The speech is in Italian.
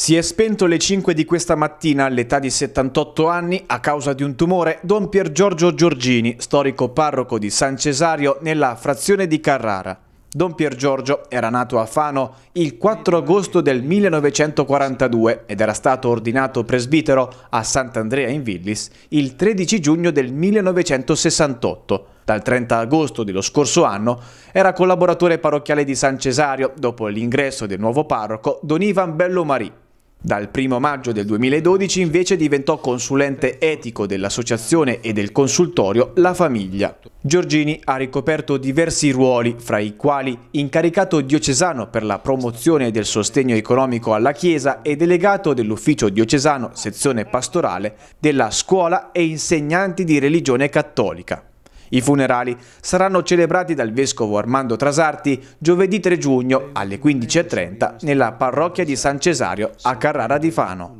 Si è spento alle 5 di questa mattina all'età di 78 anni a causa di un tumore Don Pier Giorgio Giorgini, storico parroco di San Cesario nella frazione di Carrara. Don Pier Giorgio era nato a Fano il 4 agosto del 1942 ed era stato ordinato presbitero a Sant'Andrea in Villis il 13 giugno del 1968. Dal 30 agosto dello scorso anno era collaboratore parrocchiale di San Cesario dopo l'ingresso del nuovo parroco Don Ivan Bellomarì. Dal 1 maggio del 2012 invece diventò consulente etico dell'associazione e del consultorio La Famiglia. Giorgini ha ricoperto diversi ruoli, fra i quali incaricato diocesano per la promozione del sostegno economico alla Chiesa e delegato dell'ufficio diocesano, sezione pastorale, della scuola e insegnanti di religione cattolica. I funerali saranno celebrati dal vescovo Armando Trasarti giovedì 3 giugno alle 15.30 nella parrocchia di San Cesario a Carrara di Fano.